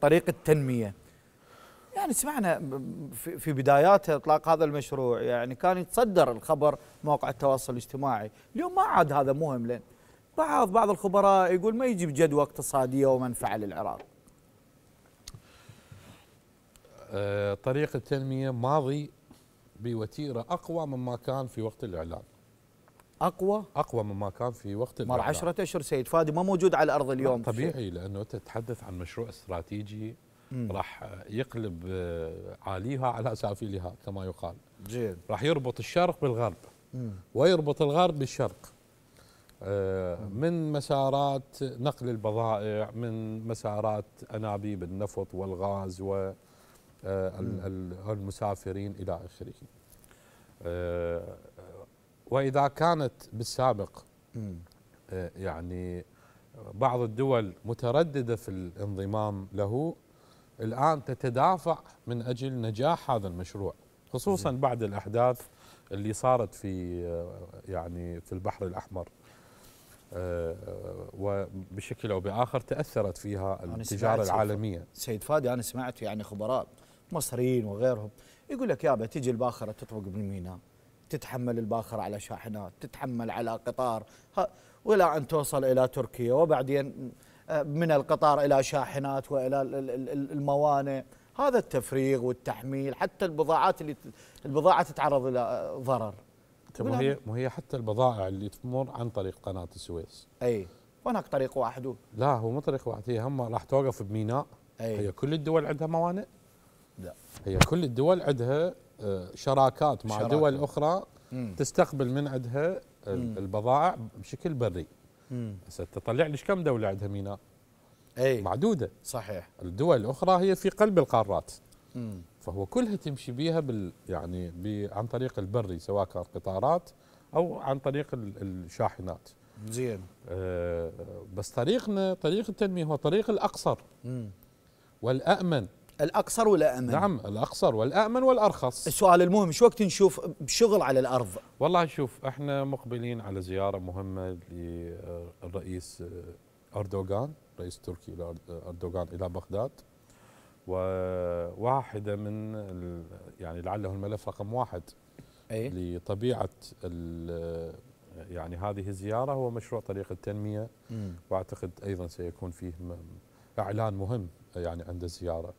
طريق التنميه يعني سمعنا في بدايات اطلاق هذا المشروع يعني كان يتصدر الخبر مواقع التواصل الاجتماعي اليوم ما عاد هذا مهم لان بعض بعض الخبراء يقول ما يجيب جدوى اقتصاديه ومنفعه للعراق آه، طريق التنميه ماضي بوتيره اقوى مما كان في وقت الاعلان اقوى اقوى مما كان في وقت مر 10 اشهر سيد فادي ما موجود على الارض اليوم طبيعي لانه انت تتحدث عن مشروع استراتيجي راح يقلب آه، عاليها على سافلها كما يقال جيد راح يربط الشرق بالغرب مم. ويربط الغرب بالشرق آه، من مسارات نقل البضائع من مسارات انابيب النفط والغاز والمسافرين آه، الى اخره واذا كانت بالسابق آه، يعني بعض الدول متردده في الانضمام له الان تتدافع من اجل نجاح هذا المشروع خصوصا بعد الاحداث اللي صارت في آه، يعني في البحر الاحمر آه، وبشكل او باخر تاثرت فيها التجاره العالميه سيد فادي انا سمعت يعني خبراء مصريين وغيرهم يقول لك يابا تجي الباخره تطبق بالميناء تتحمل الباخر على شاحنات تتحمل على قطار وإلى أن توصل إلى تركيا وبعدين آه، من القطار إلى شاحنات وإلى الموانئ هذا التفريغ والتحميل حتى البضاعات اللي البضاعة تتعرض إلى آه، ضرر ما طيب، هي ما هي حتى البضائع اللي تمر عن طريق قناة السويس أي هناك طريق واحد لا هو مو طريق واحد هي هم راح توقف بميناء أي. هي كل الدول عندها موانئ لا هي كل الدول عندها شراكات مع شراكة. دول اخرى مم. تستقبل من عندها البضائع بشكل بري هسه تطلع ليش كم دوله عندها ميناء اي معدوده صحيح الدول الاخرى هي في قلب القارات مم. فهو كلها تمشي بيها بال يعني عن طريق البري سواء كان قطارات او عن طريق الشاحنات زين آه بس طريقنا طريق التنميه هو طريق الاقصر مم. والامن الأقصر والامن نعم الأقصر والامن والأرخص السؤال المهم شو وقت نشوف شغل على الأرض والله شوف احنا مقبلين على زيارة مهمة للرئيس أردوغان رئيس تركي أردوغان إلى بغداد وواحدة من يعني لعله الملف رقم واحد أي؟ لطبيعة يعني هذه الزيارة هو مشروع طريق التنمية م. وأعتقد أيضا سيكون فيه إعلان مهم يعني عند الزيارة